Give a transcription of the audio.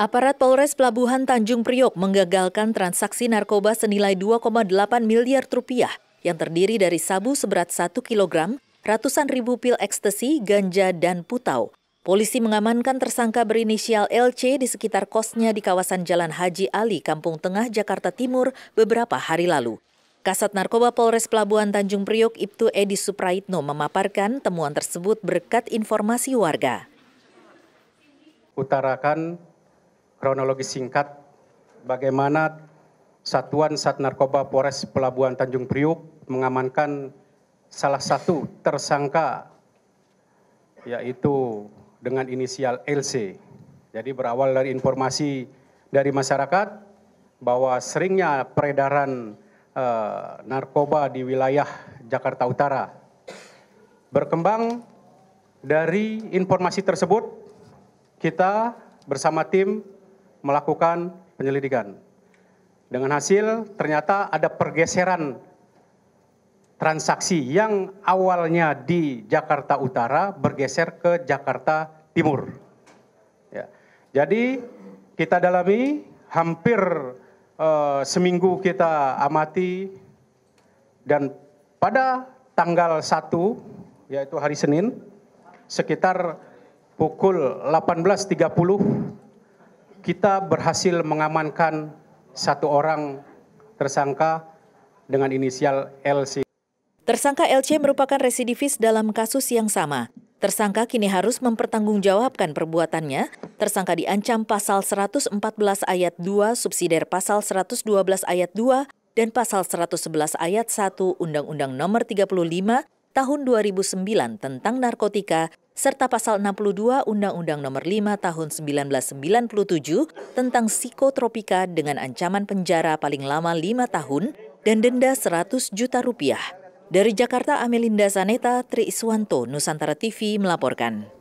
Aparat Polres Pelabuhan Tanjung Priok menggagalkan transaksi narkoba senilai 2,8 miliar rupiah yang terdiri dari sabu seberat 1 kilogram, ratusan ribu pil ekstasi, ganja, dan putau. Polisi mengamankan tersangka berinisial LC di sekitar kosnya di kawasan Jalan Haji Ali, Kampung Tengah, Jakarta Timur beberapa hari lalu. Kasat Narkoba Polres Pelabuhan Tanjung Priok Ibtu Edi Supraitno memaparkan temuan tersebut berkat informasi warga. Utarakan kronologi singkat bagaimana Satuan Sat Narkoba Polres Pelabuhan Tanjung Priuk mengamankan salah satu tersangka yaitu dengan inisial LC. Jadi berawal dari informasi dari masyarakat bahwa seringnya peredaran e, narkoba di wilayah Jakarta Utara. Berkembang dari informasi tersebut, kita bersama tim melakukan penyelidikan. Dengan hasil ternyata ada pergeseran transaksi yang awalnya di Jakarta Utara bergeser ke Jakarta Timur. Ya. Jadi kita dalami hampir e, seminggu kita amati dan pada tanggal 1 yaitu hari Senin sekitar pukul 18.30 kita berhasil mengamankan satu orang tersangka dengan inisial LC. Tersangka LC merupakan residivis dalam kasus yang sama. Tersangka kini harus mempertanggungjawabkan perbuatannya. Tersangka diancam pasal 114 ayat 2 subsidiar pasal 112 ayat 2 dan pasal 111 ayat 1 Undang-Undang Nomor 35 tahun 2009 tentang narkotika serta pasal 62 Undang-Undang Nomor 5 Tahun 1997 tentang psikotropika dengan ancaman penjara paling lama 5 tahun dan denda 100 juta rupiah. Dari Jakarta, Amelinda Zaneta, Tri Iswanto, Nusantara TV melaporkan.